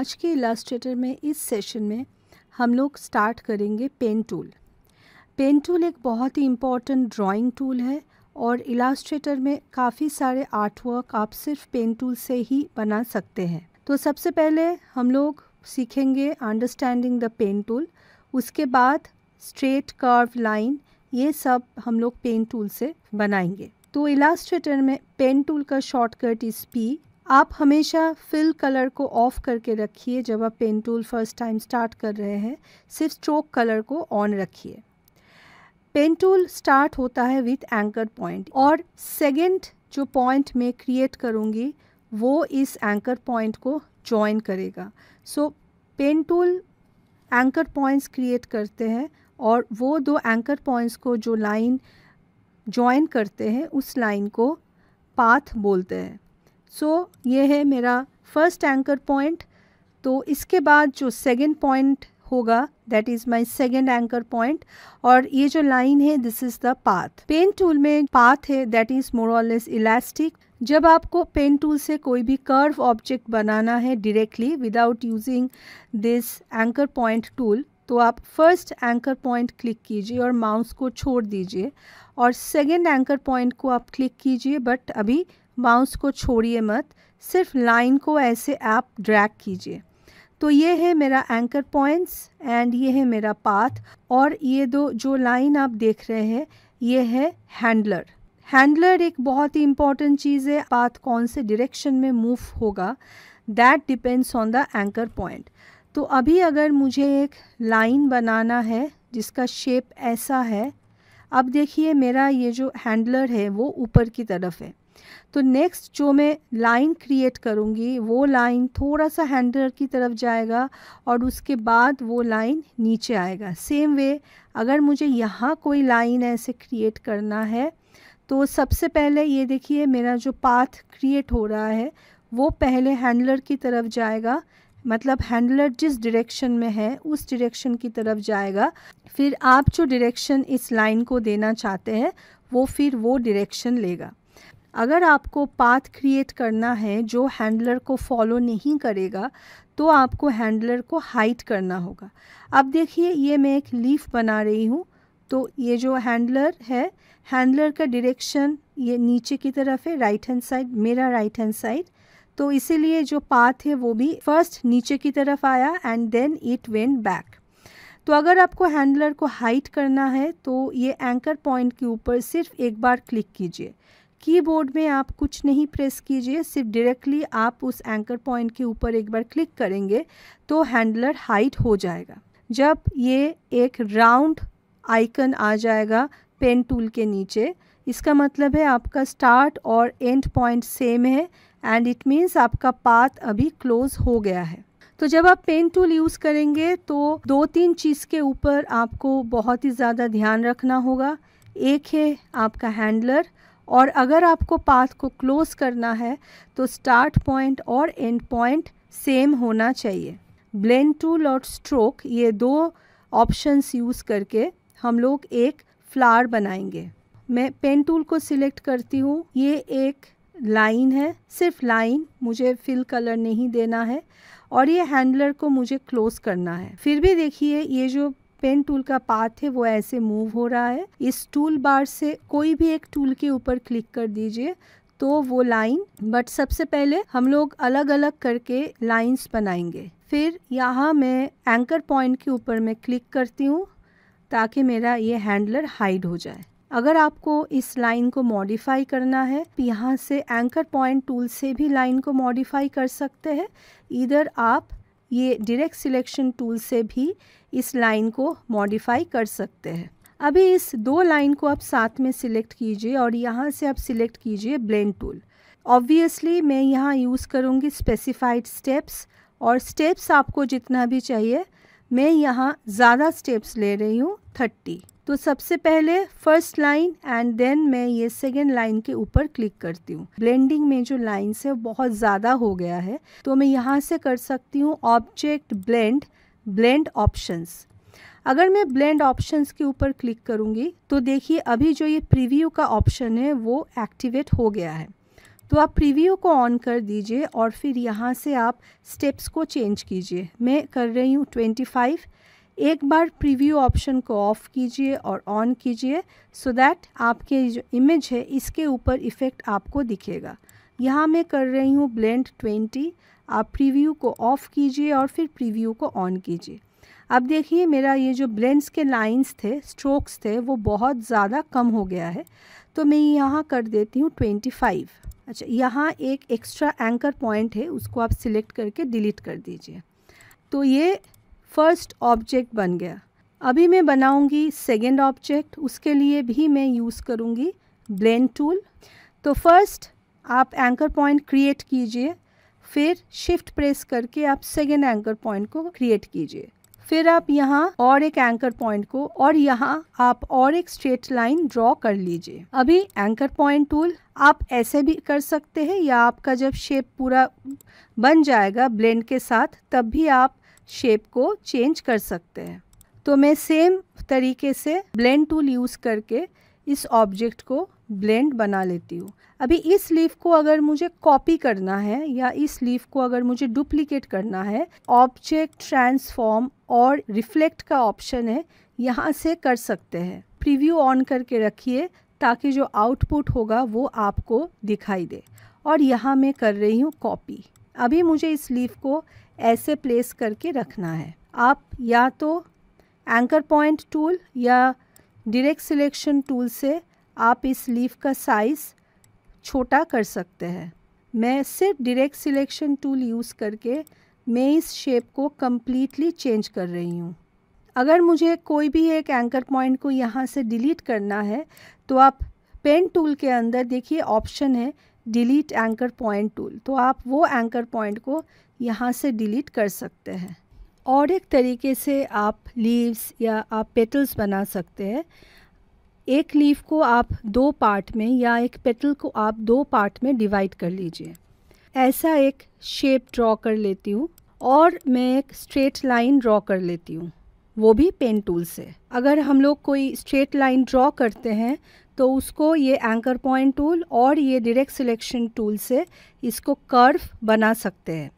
आज के इलास्ट्रेटर में इस सेशन में हम लोग स्टार्ट करेंगे पेन टूल पेन टूल एक बहुत ही इम्पॉर्टेंट ड्राइंग टूल है और इलास्ट्रेटर में काफ़ी सारे आर्टवर्क आप सिर्फ पेन टूल से ही बना सकते हैं तो सबसे पहले हम लोग सीखेंगे अंडरस्टैंडिंग द पेन टूल उसके बाद स्ट्रेट कर्व लाइन ये सब हम लोग पेन टूल से बनाएंगे तो इलास्ट्रेटर में पेन टूल का शॉर्टकट इस पी आप हमेशा फिल कलर को ऑफ़ करके रखिए जब आप pen tool first time start कर रहे हैं सिर्फ स्ट्रोक कलर को ऑन रखिए पेन टूल स्टार्ट होता है विथ एंकर पॉइंट और सेकेंड जो पॉइंट मैं क्रिएट करूँगी वो इस एंकर पॉइंट को जॉइन करेगा so pen tool anchor points create करते हैं और वो दो एंकर पॉइंट्स को जो लाइन ज्वाइन करते हैं उस लाइन को पाथ बोलते हैं सो so, ये है मेरा फर्स्ट एंकर पॉइंट तो इसके बाद जो सेकेंड पॉइंट होगा that is my second anchor point और ये जो लाइन है this is the path pen tool में पाथ है that is more all less elastic जब आपको पेन टूल से कोई भी कर्व ऑब्जेक्ट बनाना है directly without using this anchor point tool तो आप फर्स्ट एंकर पॉइंट क्लिक कीजिए और माउस को छोड़ दीजिए और सेकेंड एंकर पॉइंट को आप क्लिक कीजिए बट अभी माउस को छोड़िए मत सिर्फ लाइन को ऐसे आप ड्रैग कीजिए तो ये है मेरा एंकर पॉइंट्स एंड ये है मेरा पाथ और ये दो जो लाइन आप देख रहे हैं ये है हैंडलर हैंडलर एक बहुत ही इम्पॉर्टेंट चीज़ है पाथ कौन से डिरेक्शन में मूव होगा that depends on the anchor point तो अभी अगर मुझे एक लाइन बनाना है जिसका शेप ऐसा है अब देखिए मेरा ये जो हैंडलर है वो ऊपर की तरफ है तो नेक्स्ट जो मैं लाइन क्रिएट करूँगी वो लाइन थोड़ा सा हैंडलर की तरफ जाएगा और उसके बाद वो लाइन नीचे आएगा सेम वे अगर मुझे यहाँ कोई लाइन ऐसे क्रिएट करना है तो सबसे पहले ये देखिए मेरा जो पाथ क्रिएट हो रहा है वो पहले हैंडलर की तरफ जाएगा मतलब हैंडलर जिस डायरेक्शन में है उस डायरेक्शन की तरफ जाएगा फिर आप जो डायरेक्शन इस लाइन को देना चाहते हैं वो फिर वो डायरेक्शन लेगा अगर आपको पाथ क्रिएट करना है जो हैंडलर को फॉलो नहीं करेगा तो आपको हैंडलर को हाइट करना होगा अब देखिए ये मैं एक लीफ बना रही हूँ तो ये जो हैंडलर है हैंडलर का डिरेक्शन ये नीचे की तरफ है राइट हैंड साइड मेरा राइट हैंड साइड तो इसीलिए जो पाथ है वो भी फर्स्ट नीचे की तरफ आया and then it went back तो अगर आपको हैंडलर को हाइट करना है तो ये एंकर पॉइंट के ऊपर सिर्फ एक बार क्लिक कीजिए कीबोर्ड में आप कुछ नहीं प्रेस कीजिए सिर्फ डायरेक्टली आप उस एंकर पॉइंट के ऊपर एक बार क्लिक करेंगे तो हैंडलर हाइट हो जाएगा जब ये एक राउंड आइकन आ जाएगा पेन टूल के नीचे इसका मतलब है आपका स्टार्ट और एंड पॉइंट सेम है एंड इट मीन्स आपका पाथ अभी क्लोज हो गया है तो जब आप पेन टूल यूज़ करेंगे तो दो तीन चीज़ के ऊपर आपको बहुत ही ज़्यादा ध्यान रखना होगा एक है आपका हैंडलर और अगर आपको पाथ को क्लोज़ करना है तो स्टार्ट पॉइंट और एंड पॉइंट सेम होना चाहिए ब्लेंड टूल और स्ट्रोक ये दो ऑप्शंस यूज़ करके हम लोग एक फ्लावर बनाएंगे मैं पेन टूल को सिलेक्ट करती हूँ ये एक लाइन है सिर्फ लाइन मुझे फिल कलर नहीं देना है और ये हैंडलर को मुझे क्लोज़ करना है फिर भी देखिए ये जो पेन टूल का पाथ है वो ऐसे मूव हो रहा है इस टूल बार से कोई भी एक टूल के ऊपर क्लिक कर दीजिए तो वो लाइन बट सबसे पहले हम लोग अलग अलग करके लाइंस बनाएंगे फिर यहाँ मैं एंकर पॉइंट के ऊपर मैं क्लिक करती हूँ ताकि मेरा ये हैंडलर हाइड हो जाए अगर आपको इस लाइन को मॉडिफाई करना है तो यहाँ से एंकर पॉइंट टूल से भी लाइन को मॉडिफाई कर सकते हैं इधर आप ये डायरेक्ट सिलेक्शन टूल से भी इस लाइन को मॉडिफाई कर सकते हैं अभी इस दो लाइन को आप साथ में सिलेक्ट कीजिए और यहाँ से आप सिलेक्ट कीजिए ब्लेंड टूल ऑब्वियसली मैं यहाँ यूज़ करूँगी स्पेसिफाइड स्टेप्स और स्टेप्स आपको जितना भी चाहिए मैं यहाँ ज़्यादा स्टेप्स ले रही हूँ थर्टी तो सबसे पहले फर्स्ट लाइन एंड देन मैं ये सेकेंड लाइन के ऊपर क्लिक करती हूँ ब्लेंडिंग में जो लाइन्स है बहुत ज़्यादा हो गया है तो मैं यहाँ से कर सकती हूँ ऑब्जेक्ट ब्लेंड ब्लेंड ऑप्शंस अगर मैं ब्लेंड ऑप्शंस के ऊपर क्लिक करूँगी तो देखिए अभी जो ये प्रीव्यू का ऑप्शन है वो एक्टिवेट हो गया है तो आप प्रीव्यू को ऑन कर दीजिए और फिर यहाँ से आप स्टेप्स को चेंज कीजिए मैं कर रही हूँ ट्वेंटी फाइव एक बार प्रीव्यू ऑप्शन को ऑफ़ कीजिए और ऑन कीजिए सो दैट आपके जो इमेज है इसके ऊपर इफ़ेक्ट आपको दिखेगा यहाँ मैं कर रही हूँ ब्लेंड ट्वेंटी आप प्रीव्यू को ऑफ़ कीजिए और फिर प्रीव्यू को ऑन कीजिए अब देखिए मेरा ये जो ब्लेंड्स के लाइंस थे स्ट्रोक्स थे वो बहुत ज़्यादा कम हो गया है तो मैं यहाँ कर देती हूँ ट्वेंटी फाइव अच्छा यहाँ एक एक्स्ट्रा एंकर पॉइंट है उसको आप सिलेक्ट करके डिलीट कर दीजिए तो ये फर्स्ट ऑब्जेक्ट बन गया अभी मैं बनाऊंगी सेकेंड ऑब्जेक्ट उसके लिए भी मैं यूज़ करूंगी ब्लेंड टूल तो फर्स्ट आप एंकर पॉइंट क्रिएट कीजिए फिर शिफ्ट प्रेस करके आप सेकेंड एंकर पॉइंट को क्रिएट कीजिए फिर आप यहाँ और एक एंकर पॉइंट को और यहाँ आप और एक स्ट्रेट लाइन ड्रॉ कर लीजिए अभी एंकर पॉइंट टूल आप ऐसे भी कर सकते हैं या आपका जब शेप पूरा बन जाएगा ब्लेंड के साथ तब भी आप शेप को चेंज कर सकते हैं तो मैं सेम तरीके से ब्लेंड टूल यूज़ करके इस ऑब्जेक्ट को ब्लेंड बना लेती हूँ अभी इस लीफ को अगर मुझे कॉपी करना है या इस लीफ को अगर मुझे डुप्लीकेट करना है ऑब्जेक्ट ट्रांसफॉर्म और रिफ्लेक्ट का ऑप्शन है यहाँ से कर सकते हैं प्रीव्यू ऑन करके रखिए ताकि जो आउटपुट होगा वो आपको दिखाई दे और यहाँ मैं कर रही हूँ कॉपी अभी मुझे इस लीफ को ऐसे प्लेस करके रखना है आप या तो एंकर पॉइंट टूल या डायरेक्ट सिलेक्शन टूल से आप इस लीफ का साइज़ छोटा कर सकते हैं मैं सिर्फ डायरेक्ट सिलेक्शन टूल यूज़ करके मैं इस शेप को कम्प्लीटली चेंज कर रही हूँ अगर मुझे कोई भी एक एंकर पॉइंट को यहाँ से डिलीट करना है तो आप पेन टूल के अंदर देखिए ऑप्शन है डिलीट एंकर पॉइंट टूल तो आप वो एंकर पॉइंट को यहाँ से डिलीट कर सकते हैं और एक तरीके से आप लीव्स या आप पेटल्स बना सकते हैं एक लीफ को आप दो पार्ट में या एक पेटल को आप दो पार्ट में डिवाइड कर लीजिए ऐसा एक शेप ड्रॉ कर लेती हूँ और मैं एक स्ट्रेट लाइन ड्रॉ कर लेती हूँ वो भी पेन टूल से अगर हम लोग कोई स्ट्रेट लाइन ड्रॉ करते हैं तो उसको ये एंकर पॉइंट टूल और ये डायरेक्ट सिलेक्शन टूल से इसको कर्व बना सकते हैं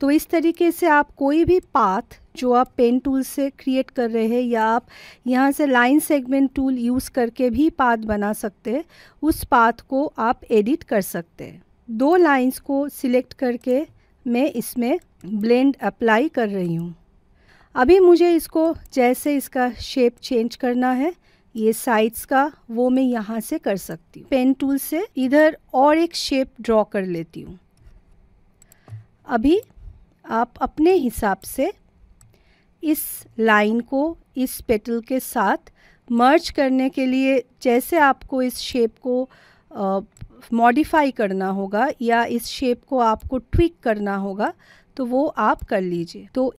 तो इस तरीके से आप कोई भी पाथ जो आप पेन टूल से क्रिएट कर रहे हैं या आप यहाँ से लाइन सेगमेंट टूल यूज़ करके भी पाथ बना सकते हैं उस पाथ को आप एडिट कर सकते हैं दो लाइंस को सिलेक्ट करके मैं इसमें ब्लेंड अप्लाई कर रही हूँ अभी मुझे इसको जैसे इसका शेप चेंज करना है ये साइड्स का वो मैं यहाँ से कर सकती हूँ पेन टूल से इधर और एक शेप ड्रॉ कर लेती हूँ अभी आप अपने हिसाब से इस लाइन को इस पेटल के साथ मर्ज करने के लिए जैसे आपको इस शेप को मॉडिफाई करना होगा या इस शेप को आपको ट्विक करना होगा तो वो आप कर लीजिए तो